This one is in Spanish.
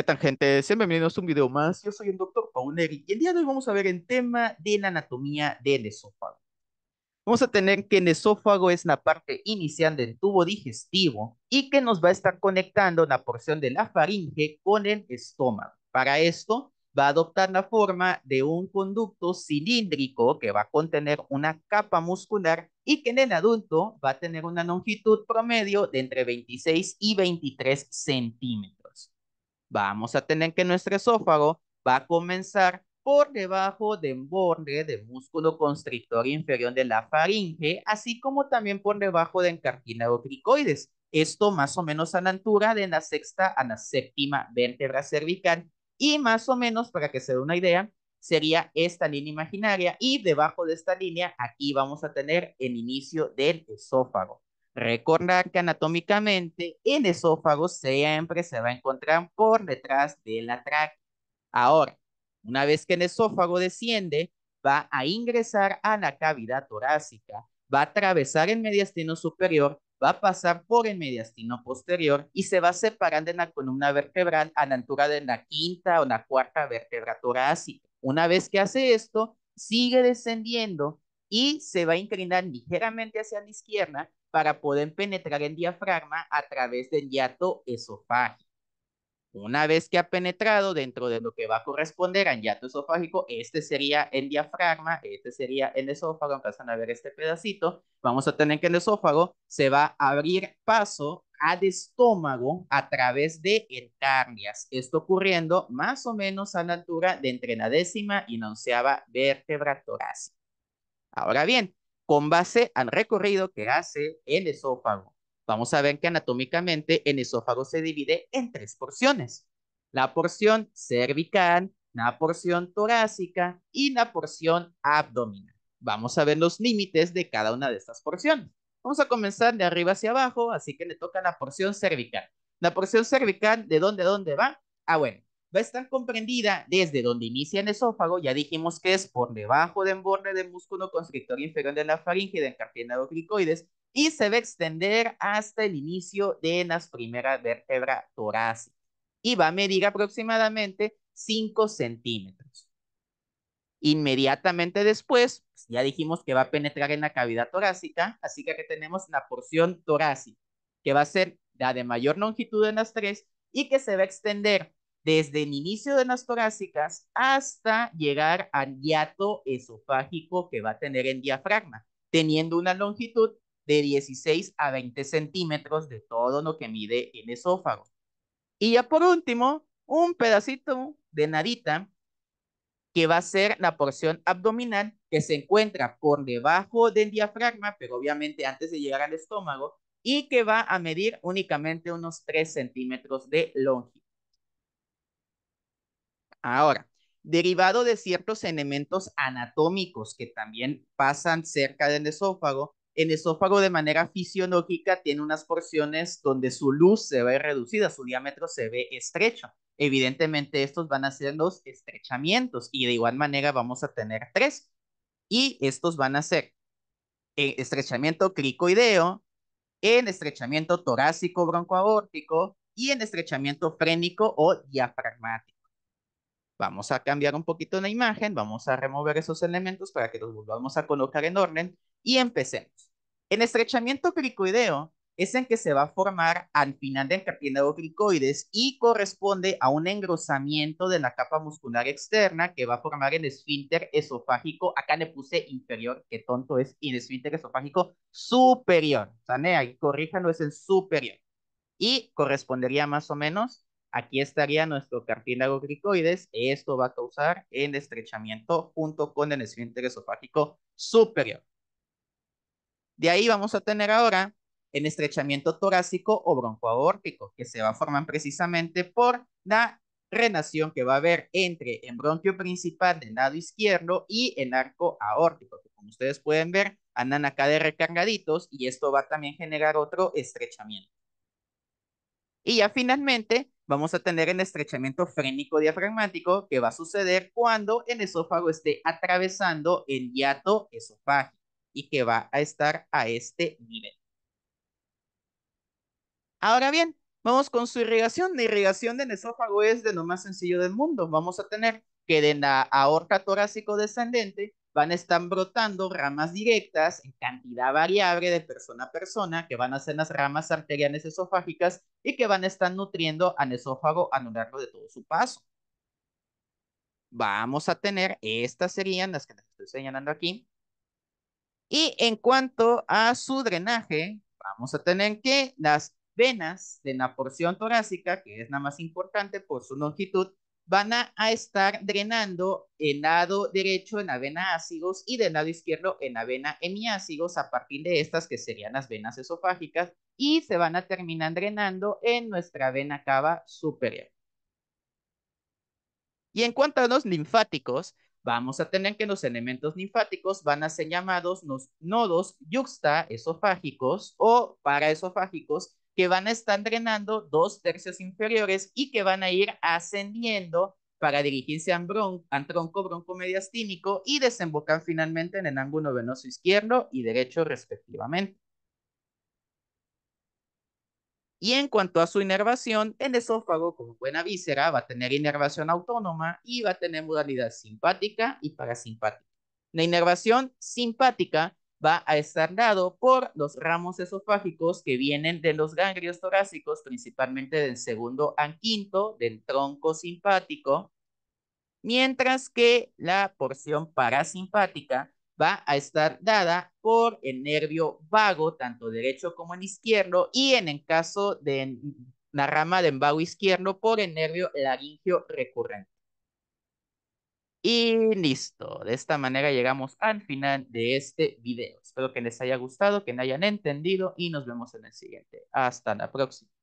¿Qué tal, gente? Sean bienvenidos a un video más. Yo soy el doctor Pauneri y el día de hoy vamos a ver el tema de la anatomía del esófago. Vamos a tener que el esófago es la parte inicial del tubo digestivo y que nos va a estar conectando la porción de la faringe con el estómago. Para esto va a adoptar la forma de un conducto cilíndrico que va a contener una capa muscular y que en el adulto va a tener una longitud promedio de entre 26 y 23 centímetros vamos a tener que nuestro esófago va a comenzar por debajo del borde del músculo constrictor inferior de la faringe, así como también por debajo del cartílago cricoides. Esto más o menos a la altura de la sexta a la séptima vértebra cervical. Y más o menos, para que se dé una idea, sería esta línea imaginaria. Y debajo de esta línea, aquí vamos a tener el inicio del esófago. Recordar que anatómicamente el esófago siempre se va a encontrar por detrás de la tráquea. Ahora, una vez que el esófago desciende, va a ingresar a la cavidad torácica, va a atravesar el mediastino superior, va a pasar por el mediastino posterior y se va separando en la columna vertebral a la altura de la quinta o la cuarta vértebra torácica. Una vez que hace esto, sigue descendiendo y se va a inclinar ligeramente hacia la izquierda para poder penetrar el diafragma a través del hiato esofágico. Una vez que ha penetrado dentro de lo que va a corresponder al hiato esofágico, este sería el diafragma, este sería el esófago, empiezan a ver este pedacito, vamos a tener que el esófago se va a abrir paso al estómago a través de entarnias, esto ocurriendo más o menos a la altura de entre la décima y la onceava vértebra torácica. Ahora bien, con base al recorrido que hace el esófago. Vamos a ver que anatómicamente el esófago se divide en tres porciones. La porción cervical, la porción torácica y la porción abdominal. Vamos a ver los límites de cada una de estas porciones. Vamos a comenzar de arriba hacia abajo, así que le toca la porción cervical. La porción cervical, ¿de dónde a dónde va? Ah, bueno, va a estar comprendida desde donde inicia el esófago, ya dijimos que es por debajo del borde del músculo constrictor inferior de la faringe del cartílago cricoides y se va a extender hasta el inicio de las primeras vértebras torácicas y va a medir aproximadamente 5 centímetros. Inmediatamente después, pues, ya dijimos que va a penetrar en la cavidad torácica, así que aquí tenemos la porción torácica, que va a ser la de mayor longitud en las tres y que se va a extender desde el inicio de las torácicas hasta llegar al hiato esofágico que va a tener el diafragma, teniendo una longitud de 16 a 20 centímetros de todo lo que mide el esófago. Y ya por último, un pedacito de nadita que va a ser la porción abdominal que se encuentra por debajo del diafragma, pero obviamente antes de llegar al estómago, y que va a medir únicamente unos 3 centímetros de longitud. Ahora, derivado de ciertos elementos anatómicos que también pasan cerca del esófago, el esófago de manera fisiológica tiene unas porciones donde su luz se ve reducida, su diámetro se ve estrecho. Evidentemente estos van a ser los estrechamientos y de igual manera vamos a tener tres. Y estos van a ser el eh, estrechamiento cricoideo, el estrechamiento torácico broncoaórtico y el estrechamiento frénico o diafragmático. Vamos a cambiar un poquito la imagen, vamos a remover esos elementos para que los volvamos a colocar en orden y empecemos. El estrechamiento cricoideo es el que se va a formar al final del cartílago cricoides y corresponde a un engrosamiento de la capa muscular externa que va a formar el esfínter esofágico. Acá le puse inferior, qué tonto es, y el esfínter esofágico superior. ¿Sale? Ahí corríjanlo, es el superior. Y correspondería más o menos Aquí estaría nuestro cartílago cricoides. Esto va a causar el estrechamiento junto con el esfínter esofágico superior. De ahí vamos a tener ahora el estrechamiento torácico o broncoaórtico, que se va a formar precisamente por la renación que va a haber entre el bronquio principal del lado izquierdo y el arco aórtico, que como ustedes pueden ver, andan acá de recargaditos y esto va a también generar otro estrechamiento. Y ya finalmente vamos a tener el estrechamiento frénico diafragmático que va a suceder cuando el esófago esté atravesando el hiato esofágico y que va a estar a este nivel. Ahora bien, vamos con su irrigación. La irrigación del esófago es de lo más sencillo del mundo. Vamos a tener que de la aorta torácico descendente van a estar brotando ramas directas en cantidad variable de persona a persona, que van a ser las ramas arteriales esofágicas y que van a estar nutriendo al esófago a lo largo de todo su paso. Vamos a tener, estas serían las que les estoy señalando aquí. Y en cuanto a su drenaje, vamos a tener que las venas de la porción torácica, que es la más importante por su longitud, van a, estar drenando el lado derecho en la vena ácidos y del lado izquierdo en la vena hemiácidos a partir de estas que serían las venas esofágicas y se van a terminar drenando en nuestra vena cava superior. Y en cuanto a los linfáticos, vamos a tener que los elementos linfáticos van a ser llamados los nodos yuxtaesofágicos o paraesofágicos que van a estar drenando dos tercios inferiores y que van a ir ascendiendo para dirigirse a, bron bronco tronco y desembocar finalmente en el ángulo venoso izquierdo y derecho respectivamente. Y en cuanto a su inervación, el esófago, como buena víscera, va a tener inervación autónoma y va a tener modalidad simpática y parasimpática. La inervación simpática va a estar dado por los ramos esofágicos que vienen de los ganglios torácicos, principalmente del segundo al quinto, del tronco simpático, mientras que la porción parasimpática va a estar dada por el nervio vago, tanto derecho como en izquierdo, y en el caso de la rama del vago izquierdo, por el nervio laringio recurrente. Y listo, de esta manera llegamos al final de este video. Espero que les haya gustado, que me hayan entendido y nos vemos en el siguiente. Hasta la próxima.